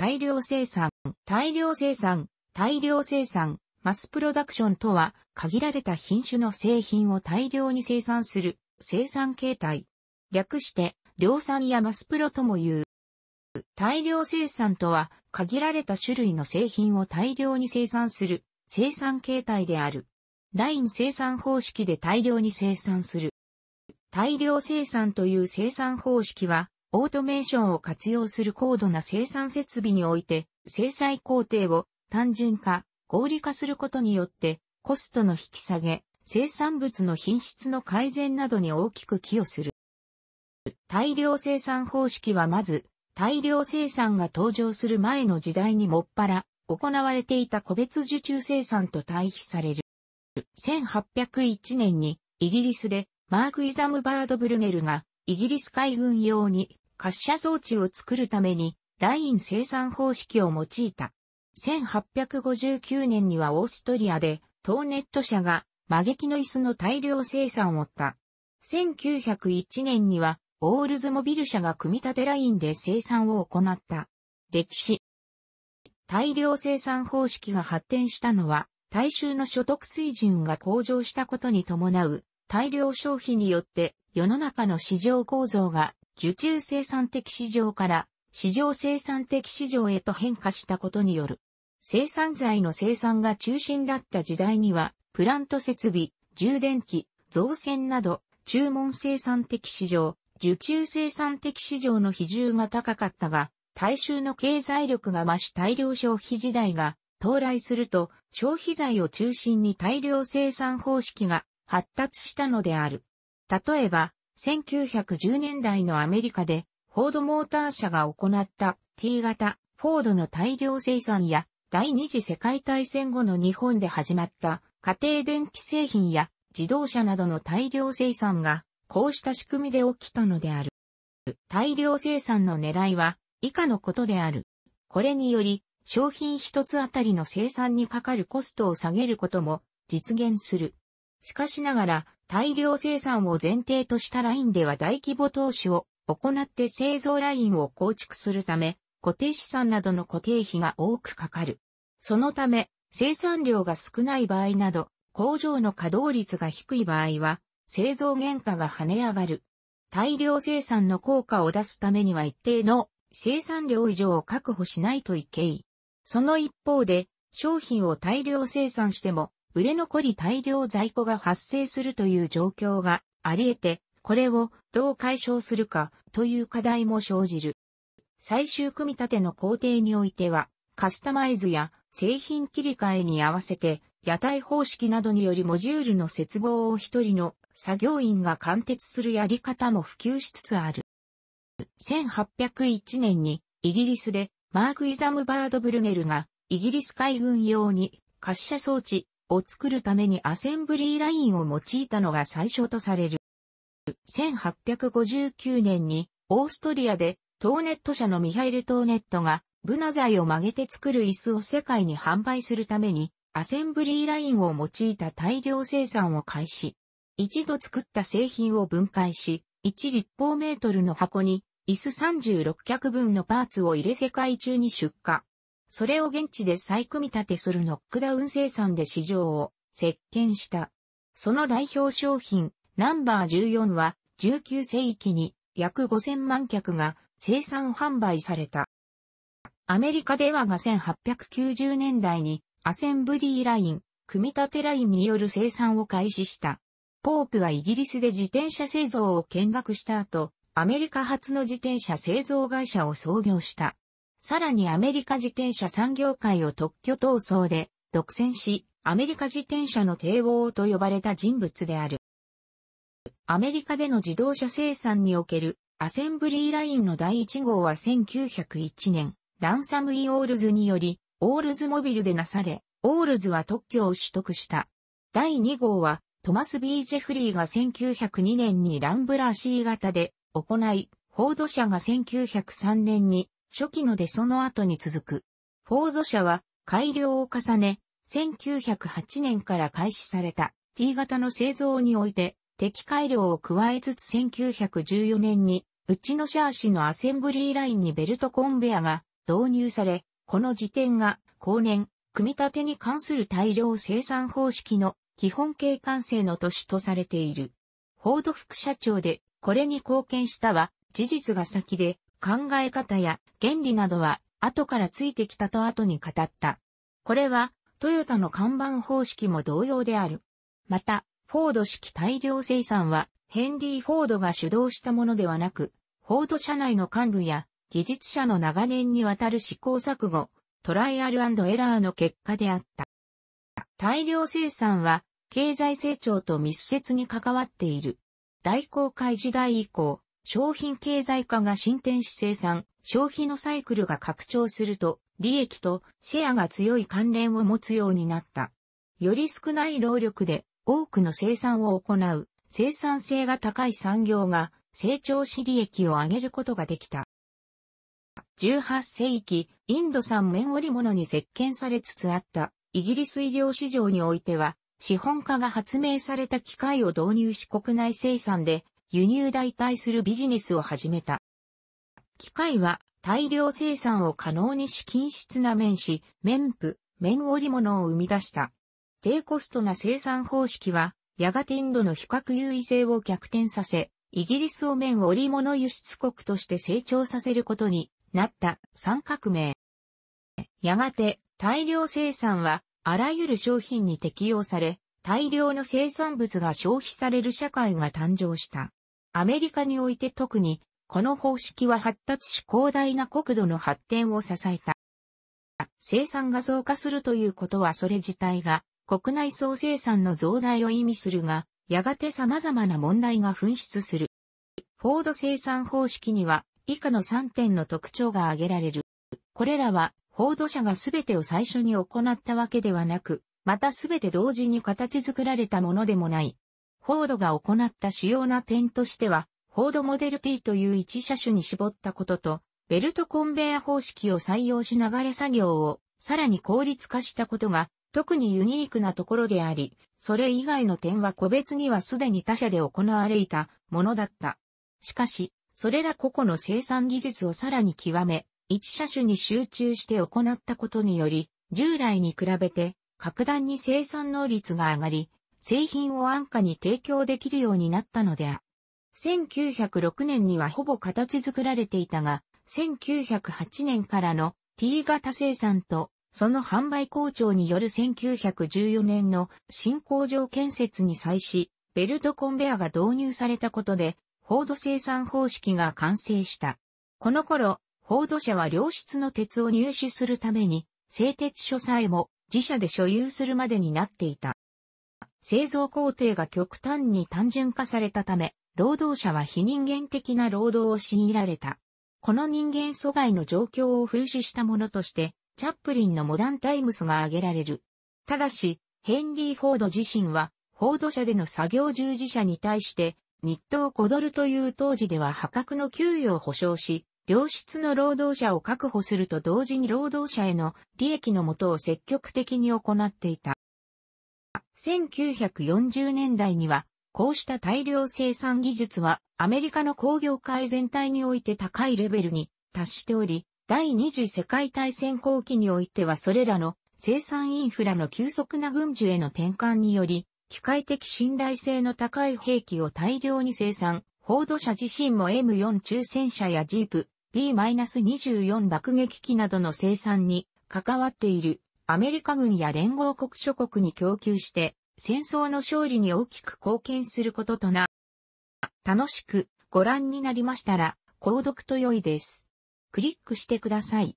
大量生産、大量生産、大量生産、マスプロダクションとは、限られた品種の製品を大量に生産する、生産形態。略して、量産やマスプロとも言う。大量生産とは、限られた種類の製品を大量に生産する、生産形態である。ライン生産方式で大量に生産する。大量生産という生産方式は、オートメーションを活用する高度な生産設備において、生産工程を単純化、合理化することによって、コストの引き下げ、生産物の品質の改善などに大きく寄与する。大量生産方式はまず、大量生産が登場する前の時代にもっぱら、行われていた個別受注生産と対比される。1801年に、イギリスで、マーク・イザムバード・ブルネルが、イギリス海軍用に滑車装置を作るためにライン生産方式を用いた。1859年にはオーストリアでトーネット社が魔劇の椅子の大量生産を負った。1901年にはオールズモビル社が組み立てラインで生産を行った。歴史。大量生産方式が発展したのは、大衆の所得水準が向上したことに伴う大量消費によって世の中の市場構造が受注生産的市場から市場生産的市場へと変化したことによる。生産材の生産が中心だった時代には、プラント設備、充電器、造船など、注文生産的市場、受注生産的市場の比重が高かったが、大衆の経済力が増し大量消費時代が到来すると、消費財を中心に大量生産方式が発達したのである。例えば、1910年代のアメリカで、フォードモーター社が行った T 型、フォードの大量生産や、第二次世界大戦後の日本で始まった家庭電気製品や自動車などの大量生産が、こうした仕組みで起きたのである。大量生産の狙いは、以下のことである。これにより、商品一つあたりの生産にかかるコストを下げることも実現する。しかしながら、大量生産を前提としたラインでは大規模投資を行って製造ラインを構築するため、固定資産などの固定費が多くかかる。そのため、生産量が少ない場合など、工場の稼働率が低い場合は、製造原価が跳ね上がる。大量生産の効果を出すためには一定の生産量以上を確保しないといけい。その一方で、商品を大量生産しても売れ残り大量在庫が発生するという状況があり得て、これをどう解消するかという課題も生じる。最終組み立ての工程においては、カスタマイズや製品切り替えに合わせて、屋台方式などによりモジュールの接合を一人の作業員が貫徹するやり方も普及しつつある。1801年にイギリスでマーク・イザムバード・ブルネルがイギリス海軍用に滑車装置を作るためにアセンブリーラインを用いたのが最初とされる。1859年にオーストリアでトーネット社のミハイル・トーネットがブナ材を曲げて作る椅子を世界に販売するためにアセンブリーラインを用いた大量生産を開始。一度作った製品を分解し、1立方メートルの箱に椅子36脚分のパーツを入れ世界中に出荷。それを現地で再組み立てするノックダウン生産で市場を席巻した。その代表商品、ナンバー14は19世紀に約5000万客が生産販売された。アメリカではが1890年代にアセンブリーライン、組み立てラインによる生産を開始した。ポープはイギリスで自転車製造を見学した後、アメリカ発の自転車製造会社を創業した。さらにアメリカ自転車産業界を特許闘争で独占し、アメリカ自転車の帝王と呼ばれた人物である。アメリカでの自動車生産におけるアセンブリーラインの第1号は1901年、ランサム・イ・オールズにより、オールズモビルでなされ、オールズは特許を取得した。第2号は、トマス・ B・ ジェフリーが1902年にランブラー C 型で行い、フォード社が1903年に初期のでその後に続く。フォード社は改良を重ね、1908年から開始された T 型の製造において、敵改良を加えつつ1914年に、うちのシャーシのアセンブリーラインにベルトコンベアが導入され、この時点が後年、組み立てに関する大量生産方式の基本形完成の年とされている。フォード副社長でこれに貢献したは事実が先で、考え方や原理などは後からついてきたと後に語った。これはトヨタの看板方式も同様である。また、フォード式大量生産はヘンリー・フォードが主導したものではなく、フォード社内の幹部や技術者の長年にわたる試行錯誤、トライアルエラーの結果であった。大量生産は経済成長と密接に関わっている。大航海時代以降、商品経済化が進展し生産、消費のサイクルが拡張すると、利益とシェアが強い関連を持つようになった。より少ない労力で多くの生産を行う、生産性が高い産業が成長し利益を上げることができた。18世紀、インド産綿織物に石鹸されつつあったイギリス医療市場においては、資本家が発明された機械を導入し国内生産で輸入代替するビジネスを始めた。機械は大量生産を可能にし均質な綿紙、綿布、綿織物を生み出した。低コストな生産方式は、やがてインドの比較優位性を逆転させ、イギリスを綿織物輸出国として成長させることになった三革命。やがて大量生産はあらゆる商品に適用され、大量の生産物が消費される社会が誕生した。アメリカにおいて特に、この方式は発達し広大な国土の発展を支えた。生産が増加するということはそれ自体が国内総生産の増大を意味するが、やがて様々な問題が噴出する。フォード生産方式には以下の3点の特徴が挙げられる。これらは、フォード社が全てを最初に行ったわけではなく、また全て同時に形作られたものでもない。フォードが行った主要な点としては、フォードモデル T という一車種に絞ったことと、ベルトコンベア方式を採用し流れ作業をさらに効率化したことが特にユニークなところであり、それ以外の点は個別にはすでに他社で行われいたものだった。しかし、それら個々の生産技術をさらに極め、一車種に集中して行ったことにより、従来に比べて格段に生産能率が上がり、製品を安価に提供できるようになったのである。1906年にはほぼ形作られていたが、1908年からの T 型生産と、その販売工場による1914年の新工場建設に際し、ベルトコンベアが導入されたことで、フォード生産方式が完成した。この頃、フォード社は良質の鉄を入手するために、製鉄所さえも自社で所有するまでになっていた。製造工程が極端に単純化されたため、労働者は非人間的な労働を強いられた。この人間阻害の状況を風刺したものとして、チャップリンのモダンタイムスが挙げられる。ただし、ヘンリー・フォード自身は、フォード社での作業従事者に対して、日東5ドルという当時では破格の給与を保障し、良質の労働者を確保すると同時に労働者への利益のもとを積極的に行っていた。1940年代には、こうした大量生産技術はアメリカの工業界全体において高いレベルに達しており、第二次世界大戦後期においてはそれらの生産インフラの急速な軍需への転換により、機械的信頼性の高い兵器を大量に生産、フォード社自身も M4 中戦車やジープ、B-24 爆撃機などの生産に関わっているアメリカ軍や連合国諸国に供給して、戦争の勝利に大きく貢献することとな。楽しくご覧になりましたら、購読と良いです。クリックしてください。